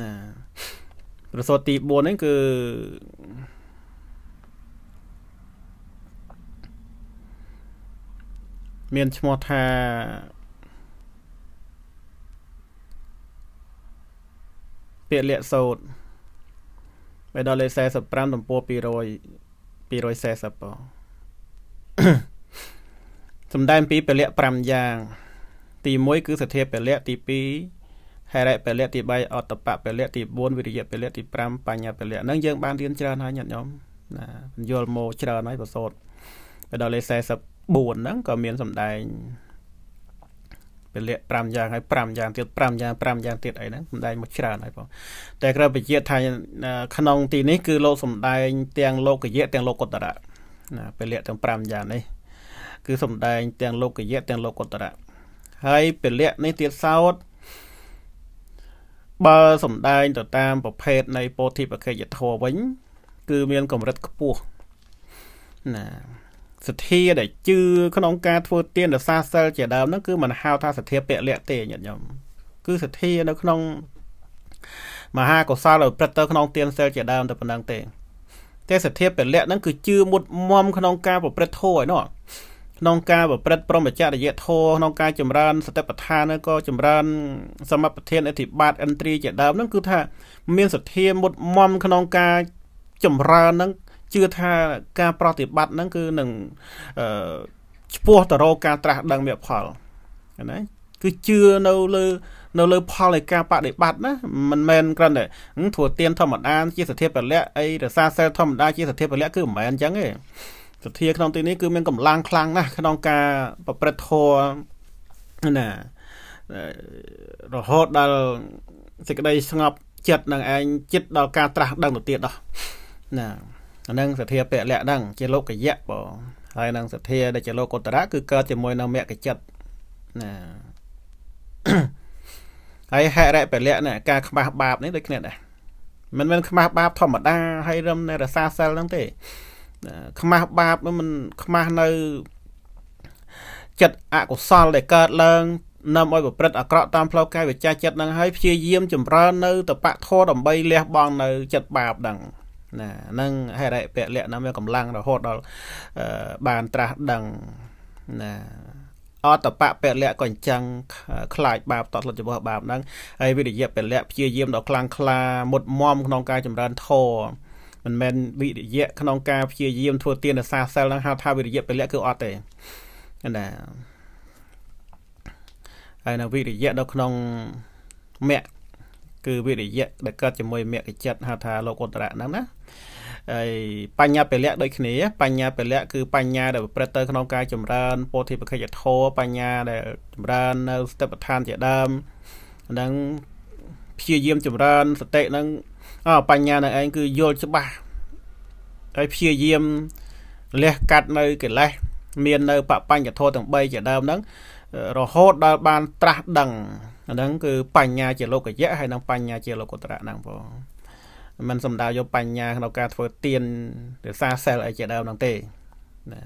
ណាប្រសូតទី4ហ្នឹងគឺ មានឈ្មោះថាពាក្យលាក់សោតបែដល់លេខ45ទំព័រ200 240បងសំដែងពីពលៈ5យ៉ាង ទី1គឺសទ្ធាពលៈទី2ហេរិពលៈទី3អតបពលៈទី4វិរិយពលៈទី5បញ្ញាពលៈហ្នឹងយើងបានរៀនច្រើនហើយញាតិញោមណាបញ្យល់មកច្រើនហើយប្រសូតទៅដល់លេខ44ហ្នឹងក៏មានសម្ដែងពលៈ5យ៉ាងហើយ5យ៉ាងទៀត5យ៉ាង5យ៉ាងទៀតអីហ្នឹងសម្ដែងមកច្រើនហើយបងតែក្រៅបញ្ជាក់ថាក្នុងទីនេះគឺលោកសម្ដែងទាំងលោកយៈទាំងលោកុត្តរៈណាពលៈទាំង5យ៉ាងនេះគឺសម្ដែងទាំងលោកយៈទាំងលោកុត្តរៈហើយ ពលៈនេះទៀតសោតបើសំដែងទៅតាមប្រភេទនៃពោធិបកិច្ចធម៌វិញគឺ មានកម្រិតខ្ពស់ណាសទ្ធា ដែលជឿក្នុងការធ្វើទានរសាសិលជាដើមហ្នឹងគឺមិនហៅ ថាសទ្ធាពលលៈទេញាតិញោមគឺសទ្ធានៅ ក្នុងមហាកុសលឲ្យព្រឹត្តទៅក្នុងទានសិលជាដើមតែប៉ុណ្្នឹងទេតែសទ្ធាពលៈហ្នឹងគឺជឿមុតមមក្នុងការប្រព្រឹត្តធម៌ឯណោះក្នុងការប្រព្រឹត្តព្រមចរិយធម៌ក្នុងការចម្រើនសតិប្បដ្ឋានឬក៏ចម្រើនសមត្ថភាពអធិបតឥន្ទ្រីជាដើមហ្នឹងគឺថាមានសទ្ធាមុតមមក្នុងការចម្រើនហ្នឹងជឿថាការប្រតិបត្តិហ្នឹងគឺនឹងអឺឈ្មោះតរោការត្រាស់ដឹងមគ្គផលណាគឺជឿនៅលើនៅលើផលនៃការបដិបត្តិណាមិនមែនគ្រាន់តែធ្វើទៀនធម្មតាជាសទ្ធាពលៈអីរសាសិលធម្មតាជាសទ្ធាពលៈគឺមិនមែនអញ្ចឹងទេសទ្ធាក្នុងទីនេះគឺមានកម្លាំងខ្លាំងណាស់ក្នុង ការប្រព្រឹត្តធម៌ណារហូតដល់សេចក្តីស្ងប់ចិត្តនឹងឯងចិត្តដល់ការត្រាស់ដឹងទៅទៀតដោះណាអានឹងសទ្ធាពលៈហ្នឹងជា លោកយៈបងហើយនឹងសទ្ធា ដែលជាលោកុត្តរៈគឺកើតជាមួយនៅមគ្គចិត្តណាហើយហរិពលៈណាការខ្មាស់បាបនេះដូចគ្នាដែរមិនមែនខ្មាស់បាប ធម្មតាហើយរឹមនៅរសាសិលហ្នឹងទេខ្មាស់បាបមិនខ្មាស់នៅចិត្តអកុសលដែលកើតឡើងនាំឲ្យ ប្រព្រឹត្តអាក្រក់តាមផ្លូវកាយវិចារចិត្តនឹងហើយព្យាយាមចម្រើននៅតបៈធម៌ដើម្បីលះបង់នៅ ចិត្តបាបហ្នឹងណានឹងហេរិពៈលក្ខណៈមានកម្លាំងរហូតដល់បានត្រាស់ដឹងណាអតបៈពលៈក៏អញ្ចឹងខ្លាចបាបតតលុតរបស់បាបហ្នឹងហើយវិរិយៈពលៈព្យាយាមដល់ខ្លាំងក្លា មុតមមក្នុងការចម្រើនធម៌មិនមែនវិរិយៈក្នុងការព្យាយាមធ្វើទាន សាសិលហ្នឹងហៅថាវិរិយៈពលៈគឺអត់ទេណាហើយនៅវិរិយៈនៅក្នុងមគ្គគឺវិរិយៈដែលកើតជាមួយមគ្គចិត្តហៅថាលោកុត្តរៈហ្នឹងណាហើយបញ្ញាពលៈដូចគ្នា បញ្ញាពលៈគឺបញ្ញាដែលប្រព្រឹត្តទៅក្នុងការចម្រើនពោធិបខិយធម៌បញ្ញាដែលចម្រើននៅស្ថិបដ្ឋានជាដើមហ្នឹងព្យាយាមចម្រើនសតិហ្នឹងបញ្ញានៅឯងគឺយល់ច្បាស់ហើយព្យាយាមលះកាត់នៅកិលេសមាននៅបបញ្ញធម៌ទាំង3ជាដើមហ្នឹងរហូតដល់បានត្រាស់ដឹងហ្នឹងគឺបញ្ញាជាលោកយៈហើយនិងបញ្ញាជាលោកុត្តរៈហ្នឹងបងมันសំដៅយកបញ្ញា ក្នុងការធ្វើទៀនរសាសែលអីជាដើមហ្នឹងទេណា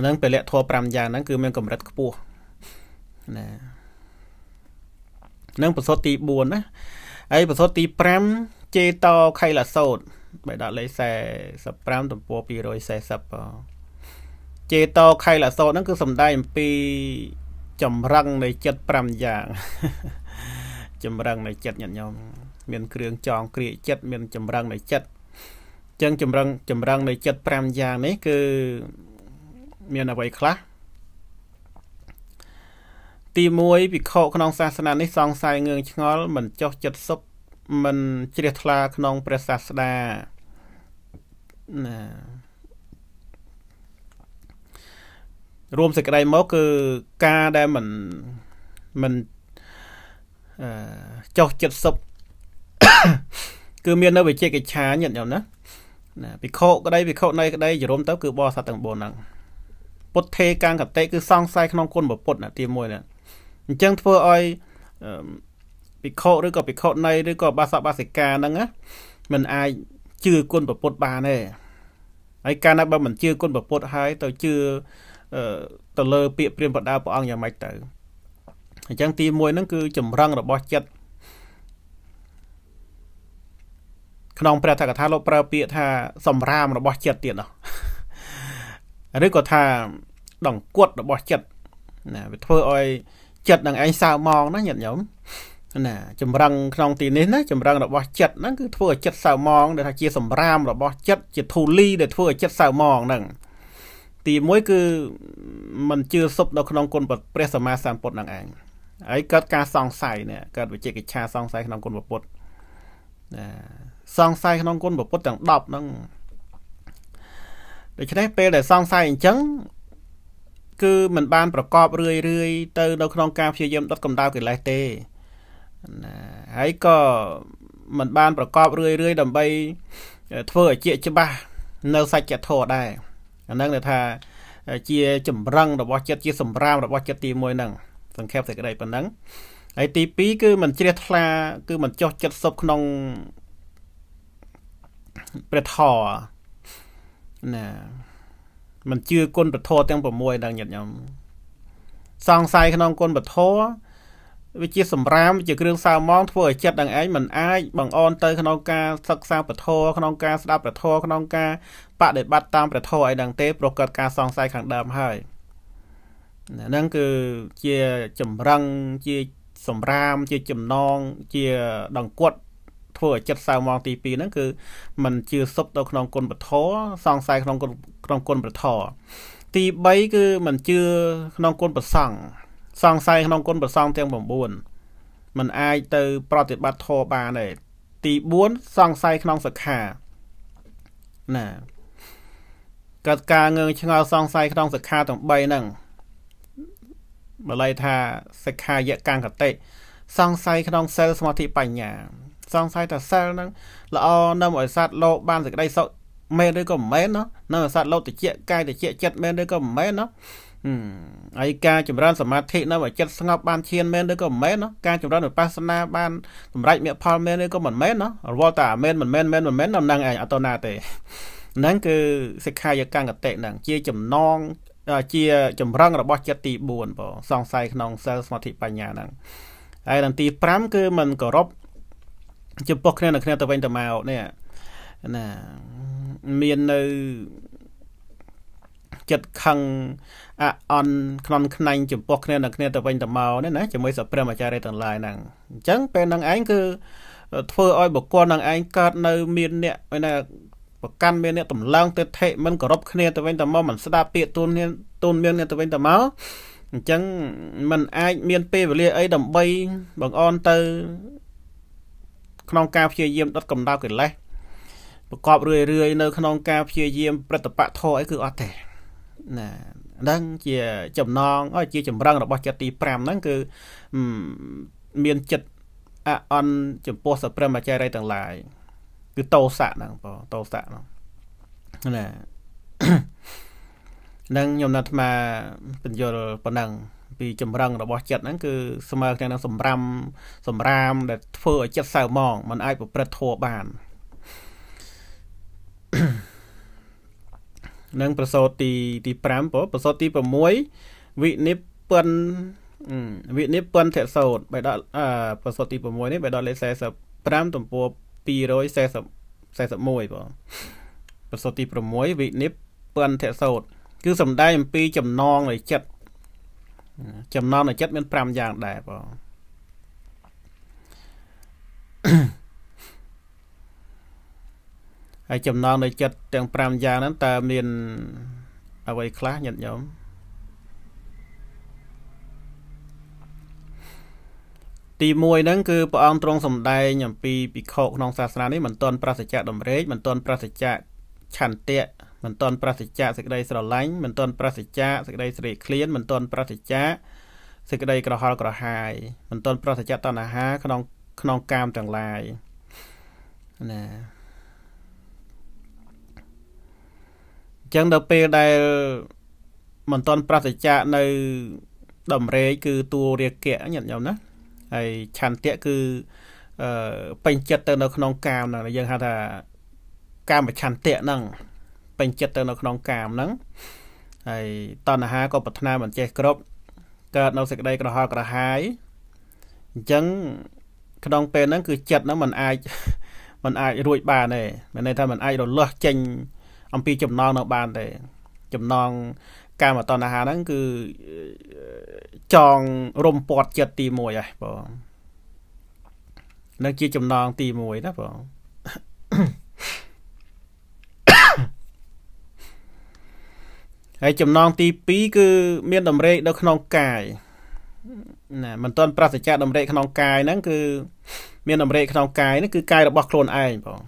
ហ្នឹងពលៈធម៌5យ៉ាងហ្នឹងគឺមានកម្រិតខ្ពស់ណានឹងប្រសុតទី4ណាហើយប្រសុតទី5ជេតខៃឡាសោតបែរដាក់លេខ45ទំព័រ240បងជេតខៃឡាសោតហ្នឹងគឺសំដែងអំពីចម្រឹងនៃចិត្ត5យ៉ាងចម្រឹងនៃចិត្តញាតិញោមមាន គ្រឿងចងគ្រាកចិត្តមានចម្រឹងនៃចិត្តអញ្ចឹងចម្រឹងចម្រឹងនៃចិត្ត5យ៉ាងនេះគឺមានអ្វីខ្លះទី1ភិក្ខុក្នុងសាសនានេះសង្ស័យងឿងឆ្ងល់មិនចោះចិត្តសុខមិនជ្រះថ្លា ក្នុងព្រះសាស្តាណារួមសេចក្តីមកគឺការដែលមិនមិនចោះចិត្តសុខគឺមាននៅវិជាកិច្ឆាញាតិញោមណាណាភិក្ខុក្តីភិក្ខុនៃក្តីយរមទៅគឺបរិស័ទទាំង4ហ្នឹងពុទ្ធេកាងកតិគឺសង្ស័យក្នុងគុណពុទ្ធណាទី1ណាអញ្ចឹងធ្វើឲ្យភិក្ខុឬក៏ភិក្ខុណីឬក៏បាសកបាសិកាហ្នឹងណាมันអាចជឿគុណពុទ្ធបានទេហើយកាលណាបើមិនជឿគុណពុទ្ធហើយ ទៅជឿទៅលើ ពាក្យព្រានបដាព្រះអង្គយ៉ាងម៉េចទៅអញ្ចឹងទី1ហ្នឹងគឺចម្រឹងរបស់ចិត្តក្នុងព្រះថកថាលោកប្រើ ពាក្យថាសម្រាមរបស់ចិត្តទៀតនោះឬក៏ថាដង្គត់របស់ចិត្តណាវាធ្វើឲ្យចិត្តនឹងឯងសើមងណាញាតិញោមណាចម្រឹងក្នុងទីនេះណាចម្រឹងរបស់ចិត្តហ្នឹងគឺធ្វើឲ្យចិត្តសៅមងដែលថាជាសម្រាមរបស់ចិត្តជាធូលីដែលធ្វើឲ្យចិត្តសៅមងហ្នឹងទី1គឺมันជឿសុបនៅក្នុងគុណព្រះសម្មាសម្ពុទ្ធហ្នឹងឯងហើយកើតការសង្ស័យនេះកើតវិជិកិច្ឆាសង្ស័យក្នុងគុណពុទ្ធណាសង្ស័យក្នុងគុណពុទ្ធទាំង10ហ្នឹងដូច្នេះពេលដែលសង្ស័យអញ្ចឹងគឺมันបាន ប្រកបរឿយរឿយទៅនៅក្នុងការព្យាយាមដុតកម្ដៅកិលេសទេណាហើយក៏มันបានប្រកបរឿយរឿយដើម្បី ធ្វើឲ្យជាច្បាស់នៅសច្ចធម៌ដែរអានឹងដែលថា ជា ចម្រឹងរបស់ចិត្តជាសម្រាមរបស់ចិត្តទី1ហ្នឹងសង្ខេបសេចក្តីប៉ុណ្ណឹងហើយទី2គឺมันជ្រះថ្លាគឺมันចោះចិត្តសុបក្នុងព្រះធរណាមិនជឿគុណពធទាំង6ដល់ញាតិញោមសង្ស័យក្នុងគុណពធវាជា សម្រាមជាគ្រឿងសៅម៉ងធ្វើឲ្យចិត្តដល់ឯងមិនអាចបង្អន់ទៅក្នុងការសិក្សាពធក្នុងការស្ដាប់ពធក្នុងការបដិបត្តិតាមពធអីដល់ទេ ប្រកបការសង្ស័យខាងដើមហើយហ្នឹងគឺជាចម្រឹងជាសម្រាមជាចំណងជាដង្គត់ធ្វើឲ្យចិត្តសៅម៉ងទី2ហ្នឹងគឺมันជឿសុបទៅក្នុងគុណពធសង្ស័យក្នុងក្នុងគុណប្រធទី3គឺมันជឿក្នុងគុណប្រសង់សង្ស័យក្នុងគុណប្រសង់ទាំង9มันអាចទៅប្រតិបត្តិធម៌បានទេទី4សង្ស័យក្នុងសិក្ខាណាកើតការងឿងឆ្ងល់សង្ស័យក្នុងសិក្ខាទាំង3ហ្នឹងបល័យថាសិក្ខាយៈកង្កតិសង្ស័យក្នុងសិលសមាធិបញ្ញាសង្ស័យថាសិលហ្នឹងល្អនាំឲ្យសត្វលោកបានសេចក្តីសុខមែនឬក៏មិនមែនណានៅសត្វលោកតិចកាយតិចចិត្តមែនឬក៏មិនមែនណាហើយការចម្រើនសមាធិនៅឲ្យចិត្តស្ងប់បានឈានមែនឬក៏មិនមែនណាការចម្រើនវិបស្សនាបានសម្រេចមគ្គផលមែនឬក៏មិនមែនណារវល់តែអាមែនមិនមែនមែនមិនមែនដល់នឹងឯងអត់ទៅណាទេហ្នឹងគឺសិក្ខាយកង្កតិហ្នឹងជា ចំណងជា ចម្រឹងរបស់ចិត្តទី4បងសង្ស័យក្នុងសិលសមាធិបញ្ញាហ្នឹងហើយដល់ទី5គឺមិនគោរពចំពោះគ្នានៅគ្នាទៅវិញទៅមកនេះណាមាននៅចិត្តខឹងអអន់ខ្នន់ខ្នាញ់ចំពោះគ្នានៅគ្នាទៅវិញទៅមកនេះណាជាមួយសព្រមអាចារ្យទាំងឡាយហ្នឹងអញ្ចឹងពេលហ្នឹងឯងគឺ ធ្វើឲ្យបុគ្គលហ្នឹងឯងកើតនៅ មានអ្នកណាប្រកាន់មានអ្នកតម្លើងទិដ្ឋិមិនគោរពគ្នាទៅវិញទៅមកមិនស្ដាប់ពាក្យទូនទូនមានគ្នាទៅវិញទៅមកអញ្ចឹងมันអាច មាន ពេលវេលាអីដើម្បីបងអនទៅក្នុងការព្យាយាមដុតកម្ដៅកិលេសប្រកបរឿយរឿយនៅក្នុងការព្យាយាមប្រតិបត្តិធម៌អីគឺអត់ទេណាហ្នឹងជា ចំណងជាចម្រឹងរបស់ចិត្តទី5ហ្នឹងគឺមានចិត្តអអន់ចំពោះសព្រមចារីទាំងឡាយគឺតោសៈហ្នឹងបងតោសៈហ្នឹងណានឹងខ្ញុំណាត់អាត្មាបញ្យលប៉ុណ្ណឹងពីចម្រឹងរបស់ចិត្តហ្នឹងគឺស្មើគ្នានឹងសម្រាមសម្រាមដែលធ្វើឲ្យចិត្តសៅហ្មងมันអាចប្រព្រឹត្តធัวបាននឹងប្រសូតទីទី5ព្រោះប្រសូតទី6វិនិព្វានវិនិព្វានធសូតបែដកប្រសូតទី6នេះបែដកលេខ45ទំព័រ240 41បងប្រសូតទី6វិនិព្វានធសូតគឺសំដែងអំពីចំណងនៃចិត្តចំណន់ចិត្តមាន5យ៉ាងដែរបងហើយចំណងនៃចិត្តទាំង5យ៉ាងហ្នឹងតើមានអ្វីខ្លះញាតិញោមទី1ហ្នឹងគឺព្រះអង្គទ្រង់សម្ដែងអំពីភិក្ខុក្នុងសាសនានេះមិនទាន់ប្រសិទ្ធៈតម្រេចមិនទាន់ប្រសិទ្ធៈឆន្ទៈមិនតន់ប្រសិជ្ជៈសេចក្តីស្រឡាញ់មិនតន់ប្រសិជ្ជៈសេចក្តីស្រេកឃ្លានមិនតន់ប្រសិជ្ជៈសេចក្តីក្រហល់ក្រហាយមិនតន់ប្រសិជ្ជៈតណ្ហាក្នុងក្នុងកាមទាំងឡាយណាអញ្ចឹងដល់ពេលដែលមិនតន់ប្រសិជ្ជៈនៅដំរេកគឺតួរាគៈញាតិញោមណាហើយឆន្ទៈគឺអឺពេញចិត្តទៅនៅក្នុងកាមហ្នឹងយើងហៅថាកាមឆន្ទៈហ្នឹងពេញចិត្តទៅនៅក្នុងកាមហ្នឹងហើយតណ្ហាក៏ប្រាថ្នាមិនចេះគ្រប់កើត នៅសេចក្តីក្រហល់ក្រហាយអញ្ចឹងក្នុង ពេលហ្នឹងគឺចិត្តហ្នឹងมันអាចมันអាចរួចបានទេមានន័យថាมันអាចរលាស់ចេញ អំពីចំណង នៅបានទេចំណងកាមតណ្ហាហ្នឹងគឺចងរំពាត់ចិត្តទី1ហើយបងនឹងជាចំណងទី1ណាបងហើយចំណងទី2គឺ មានតម្រេកនៅក្នុងកាយណាមិនទាន់ប្រសិទ្ធៈតម្រេកក្នុងកាយហ្នឹងគឺមានតម្រេកក្នុងកាយហ្នឹងគឺកាយរបស់ខ្លួនឯងបង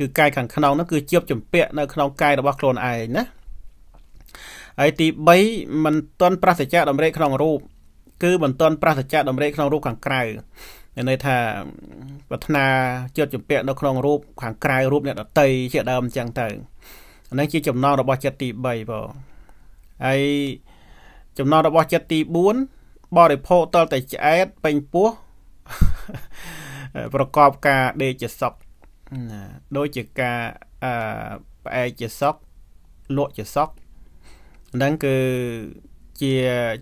គឺកាយខាងក្នុងហ្នឹងគឺជាប់ចម្ពាក់នៅក្នុងកាយរបស់ខ្លួនឯងណាហើយទី3មិនទាន់ប្រសិទ្ធៈតម្រេកក្នុងរូប គឺមិនទាន់ប្រសិទ្ធៈតម្រេកក្នុងរូបខាងក្រៅមានន័យថាប្រាថ្នាជាប់ចម្ពាក់នៅក្នុងរូបខាងក្រៅរូបអ្នកដតី ជាដើមអញ្ចឹងទៅហ្នឹងជាចំណង របស់ចិត្តទី3បងហើយចំណត់របស់ចិត្តទី4បរិភោគតលតែឆ្អែតពេញពោះប្រកបការដេកជាសក់ណាដូចជាការអឺផ្អែកជាសក់លក់ជាសក់ហ្នឹងគឺជា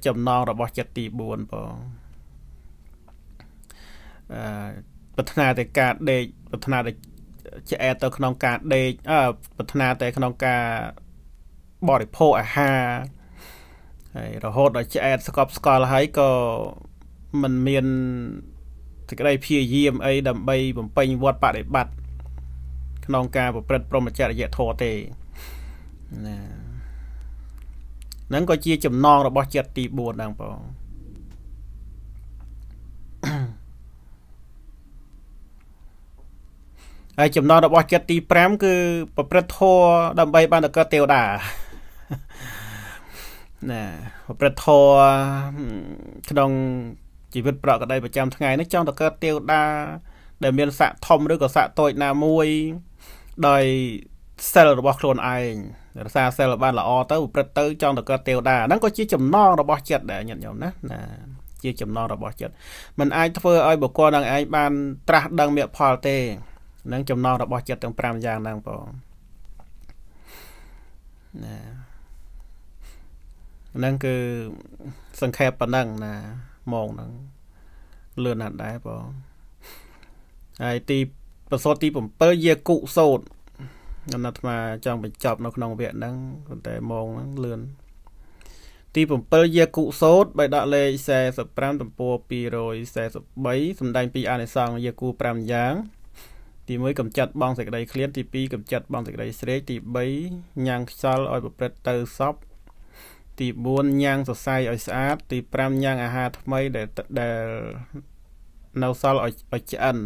ចំណងរបស់ចិត្តទី4បងអឺប្រាថ្នាតែការដេកប្រាថ្នាតែឆ្អែតទៅក្នុងការដេកអឺប្រាថ្នាតែ ក្នុងការបរិភោគអាហារហើយរហូតដល់ឆ្អែតស្កប់ស្កល់ហើយក៏មិនមានសេចក្តីព្យាយាមអីដើម្បីបំពេញវត្តបដិបត្តិក្នុងការប្រព្រឹត្តព្រហ្មចរិយធម៌ទេណានឹងក៏ជាចំណងរបស់ចិត្តទី4ដែរបងហើយចំណងរបស់ចិត្តទី5គឺ ប្រព្រឹត្តធម៌ដើម្បីបានទៅកើតទេវតាណាប្រព្រឹត្តធម៌ក្នុងជីវិតប្រកដីប្រចាំថ្ងៃនេះចង់តកើតទៀវដាដែលមានស័កធំឬក៏ស័កតូចណាមួយដោយសិលរបស់ខ្លួនឯងរក្សាសិលបានល្អទៅប្រព្រឹត្តទៅចង់តកើតទេវតាហ្នឹងក៏ជាចំណងរបស់ចិត្តដែរញាតិញោមណាណាជាចំណងរបស់ចិត្តมันអាចធ្វើឲ្យបុគ្គលនឹងឯងបានត្រាស់ដឹងមគ្គផលទេនឹងចំណងរបស់ចិត្តទាំង5យ៉ាងហ្នឹងបងណាហ្នឹងគឺសង្ខេបប៉ុណ្ណឹងណាម៉ោងហ្នឹងលឿនណាស់ដែរបងហើយទីប្រសូតទី7យាគុសោតដំណាត់ថ្មចង់បញ្ចប់នៅក្នុងវគ្គហ្នឹងប៉ុន្តែម៉ោងហ្នឹងលឿនទី7យាគុសោតបៃដកលេខ45ទំព័រ243សម្ដែងពីអានិសង្ឃយាគូ5យ៉ាង ទី1កំចាត់បងសេចក្តីឃ្លានទី2កំចាត់បងសេចក្តីស្រេកទី3ញ៉ាំងខ្សលឲ្យ ប្រព្រឹត្តទៅសពទី4ញ៉ាំងសរសៃឲ្យស្អាតទី5ញ៉ាំងអាហារថ្មីដែលដែលនៅសល់ឲ្យឲ្យឆ្អិន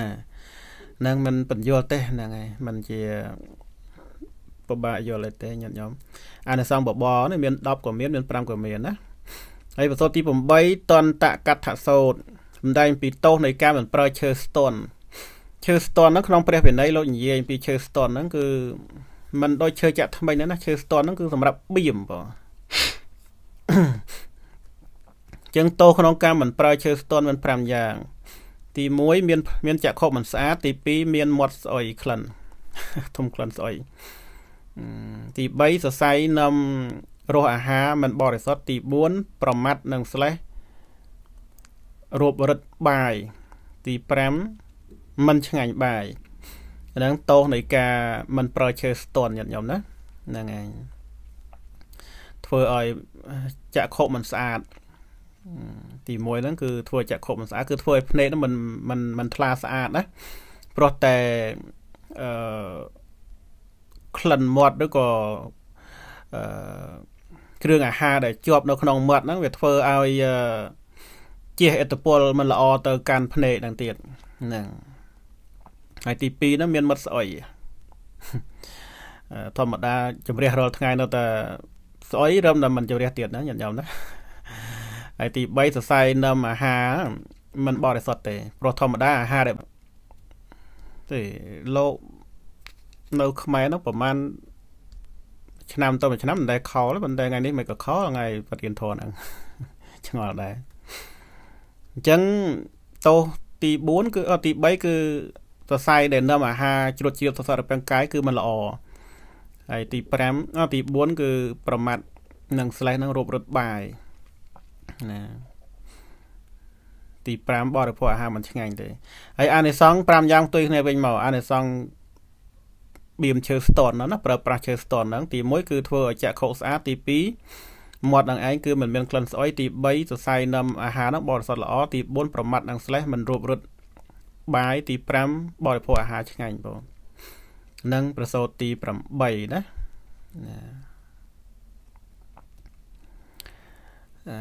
ណានឹងមិនបញ្យល់ទេហ្នឹងហើយมันជាពិបាកយល់អីទេញាតិញោមអានិសងបបនេះមាន10ក៏មាន មាន5ក៏មានណាហើយបទទី8តន្តកថាសោតសម្ដែងពីទោសនៃការមិនប្រើឈើស្ទន់ឈើស្ទន់ហ្នឹងក្នុងព្រះវិន័យលោកនិយាយពីឈើស្ទន់ហ្នឹងគឺមិនដូចឈើចាក់ថ្មីហ្នឹងណាឈើស្ទន់ហ្នឹងគឺសម្រាប់បៀមបងចឹងតោក្នុងការមិន ប្រើឈើស្ទន់មាន5យ៉ាង ទី1មានមានចាក់ខុបមិនស្អាតទី2មានមាត់ស្អុយក្លិនធំក្លិនស្អុយទី3សរសៃនំរសអាហារមិនបរិសុទ្ធទី4ប្រមាត់និងស្លេះរូបរិទ្ធបាយទី5មិនឆ្ងាញ់បាយហ្នឹងតោសនៃការមិនប្រឆេះស្ទន់ញាតិញោមណាហ្នឹងឯងធ្វើឲ្យចាក់ខុបមិនស្អាតទី1ហ្នឹងគឺធ្វើចាក់ខុបមិនស្អាត គឺធ្វើឲ្យភ្នែកហ្នឹងមិនមិនមិនថ្លាស្អាតណាព្រោះតែអឺក្លិនមាត់ឬក៏អឺគ្រឿងអាហារដែលជាប់នៅក្នុងមាត់ហ្នឹងវាធ្វើឲ្យជះឥទ្ធិពលមិនល្អទៅកាន់ភ្នែកហ្នឹងទៀតហ្នឹងថ្ងៃទី2ហ្នឹងមានមិត្តស្អុយធម្មតាជំរះរាល់ថ្ងៃនៅតែស្អុយរឹមតែមិនជំរះទៀតណាញាតិញោមណាហើយទី3សរសៃនឹមអាហារมันបរិសុទ្ធទេព្រោះធម្មតាអាហារដែលទេលោកនៅខ្មែរនោះប្រហែលឆ្នាំទៅមួយឆ្នាំមិនដែលខលទេប៉ុន្តែថ្ងៃនេះមិនក៏ខលថ្ងៃបរិញ្ញាធនហ្នឹងឆ្ងល់ដែរអញ្ចឹងតោសទី4គឺទី3គឺសរសៃដែលនាំអាហារជ្រុតជ្រាបសរសៃរាងកាយគឺมันល្អហើយទី5ទី4គឺ ប្រមាថនិងស្លេះនឹងរូបរត់បាយណាទី5បរិភោគអាហារមិនឆ្ងាញ់ទេហើយអានិសង5យ៉ាងផ្ទុយគ្នាវិញមកអានិសងបៀមឈើស្តនហ្នឹងណាប្រើប្រាស់ឈើស្តនហ្នឹង ទី1គឺធ្វើឲ្យចាក់ខុសស្អាតទី2មាត់នឹងឯងគឺមិនមានក្លិនស្អុយទី3សរសៃនឹមអាហារហ្នឹងបរិសុទ្ធល្អទី4ប្រមាត់នឹងស្លេះមិនរូបរត់បាយទី5បរិភោគអាហារឆ្ងាញ់បងនិង ប្រសូតទី8ណាណាអឺ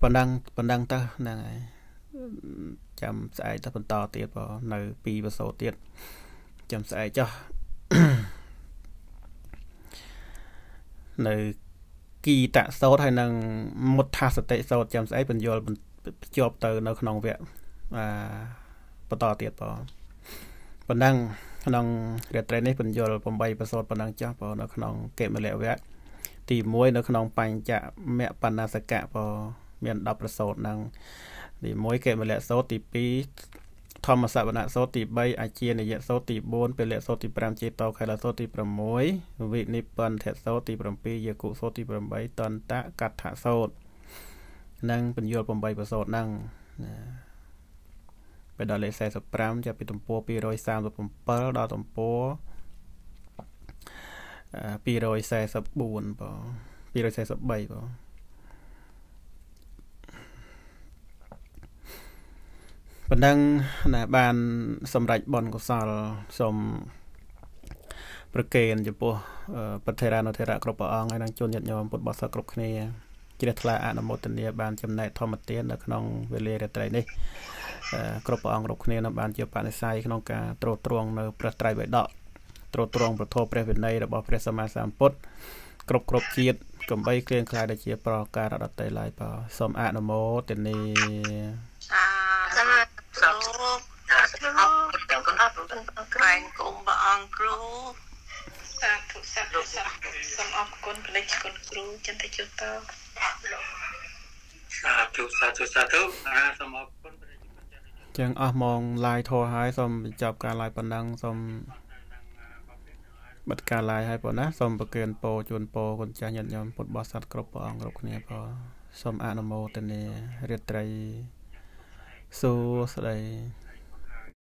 ប៉ុណ្ណឹងប៉ុណ្ណឹងទៅហ្នឹងហើយចាំស្អែកទៅបន្តទៀតបងនៅ ពីប្រសូតទៀតចាំស្អែកចុះនៅគីតសោតហើយនឹងមុតថាសតិសោតចាំស្អែកបញ្យលបញ្ជាប់ទៅ នៅ ក្នុងវគ្គអឺបន្តទៀតបងប៉ុណ្ណឹងក្នុងរាត្រីនេះបញ្យល8ប្រសូតប៉ុណ្ណឹងចាស់បងនៅក្នុងកិមលវៈទី1នៅក្នុង បញ្ចមគ្គបណ្ណាសកៈបងមាន10ប្រសូតហ្នឹងទី1កិមលៈសូតទី2ធម្មសវនៈសូតទី3អាជានយៈសូតទី4ពលៈសូតទី5ចេតោខិលៈសូតទី6វិនិពន្ធសូតទី7យគុសូតទី8តន្តកថាសូតនិងបញ្យល8ប្រសូតហ្នឹងណាទៅដល់លេខ45ចាប់ពីទំព័រ237ដល់ទំព័រ244បង243បងបណ្ដឹងណាបាន សម្រេចបនកុសលសូមប្រកេនចំពោះប្រធារានុធិរៈគ្រប់ព្រះអង្គហើយនឹងជនញាតិញោមពុទ្ធបរិស័ទគ្រប់គ្នាជ្រះថ្លាអនុមោទនា បានចំណែកធម្មទាននៅក្នុងវេលារាត្រីនេះគ្រប់ព្រះអង្គគ្រប់គ្នានៅបានជាបដិស័យក្នុងការត្រួតត្រងនៅព្រះត្រៃបិដកត្រួតត្រង ប្រធមព្រះវិន័យរបស់ព្រះសម្មាសម្ពុទ្ធគ្រប់គ្រប់ជាតិកំបីគ្រៀងខ្លាយដូចជាប្រការដតីឡាយបើសូមអនុមោទនីសាសាសូមអរគុណអរគុណក្រែងគុំព្រះអង្គគ្រូសាធុសាធុសាសូមអរគុណព្រះគុណគ្រូចន្ទជុតតសាធុសាធុសាធុអាសូមអរចឹងអស់ម៉ោង live ធោះហើយសូមបញ្ចប់ការ live ប៉ុណ្ណឹងសូមបិទការ live ហើយប៉ុណ្ណាសូមប្រគិនពរជូនពរគុណចាស់ញាតិញោមពុទ្ធបរិស័ទគ្រប់ព្រះអង្គគ្រប់គ្នាផងសូមអនុមោទនារាត្រីសួស្តី